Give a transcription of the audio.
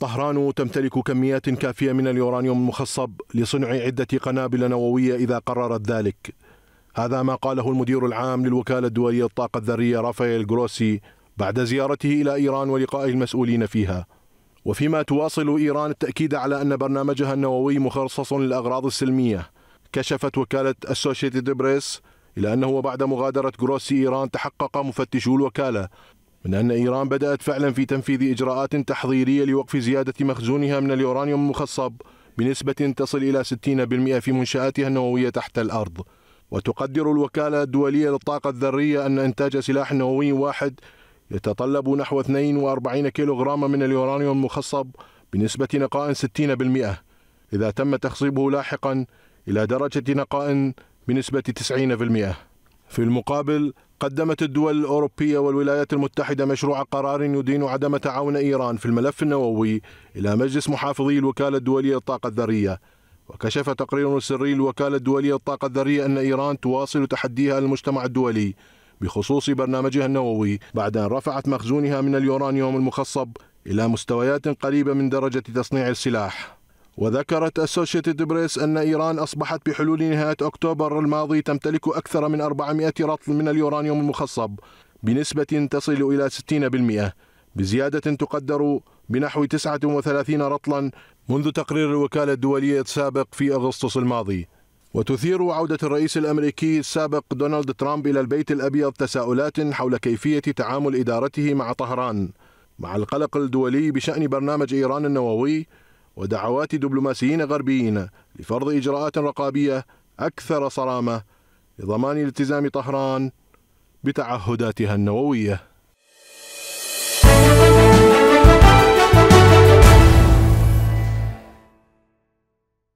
طهران تمتلك كميات كافية من اليورانيوم المخصب لصنع عدة قنابل نووية إذا قررت ذلك هذا ما قاله المدير العام للوكالة الدولية للطاقة الذرية رافائيل جروسي بعد زيارته إلى إيران ولقاء المسؤولين فيها وفيما تواصل إيران التأكيد على أن برنامجها النووي مخصص للأغراض السلمية كشفت وكالة أسوشيتد بريس إلى أنه بعد مغادرة جروسي إيران تحقق مفتشو الوكالة من أن إيران بدأت فعلا في تنفيذ إجراءات تحضيرية لوقف زيادة مخزونها من اليورانيوم المخصب بنسبة تصل إلى 60% في منشآتها النووية تحت الأرض وتقدر الوكالة الدولية للطاقة الذرية أن إنتاج سلاح نووي واحد يتطلب نحو 42 كيلوغراما من اليورانيوم المخصب بنسبة نقاء 60% إذا تم تخصيبه لاحقا إلى درجة نقاء بنسبة 90% في المقابل قدمت الدول الأوروبية والولايات المتحدة مشروع قرار يدين عدم تعاون إيران في الملف النووي إلى مجلس محافظي الوكالة الدولية للطاقة الذرية وكشف تقرير سري الوكالة الدولية للطاقة الذرية أن إيران تواصل تحديها للمجتمع الدولي بخصوص برنامجها النووي بعد أن رفعت مخزونها من اليورانيوم المخصب إلى مستويات قريبة من درجة تصنيع السلاح وذكرت أسوشيتد بريس أن إيران أصبحت بحلول نهاية أكتوبر الماضي تمتلك أكثر من 400 رطل من اليورانيوم المخصب بنسبة تصل إلى 60% بزيادة تقدر بنحو 39 رطلا منذ تقرير الوكالة الدولية السابق في أغسطس الماضي وتثير عودة الرئيس الأمريكي السابق دونالد ترامب إلى البيت الأبيض تساؤلات حول كيفية تعامل إدارته مع طهران مع القلق الدولي بشأن برنامج إيران النووي ودعوات دبلوماسيين غربيين لفرض إجراءات رقابية أكثر صرامة لضمان التزام طهران بتعهداتها النوويه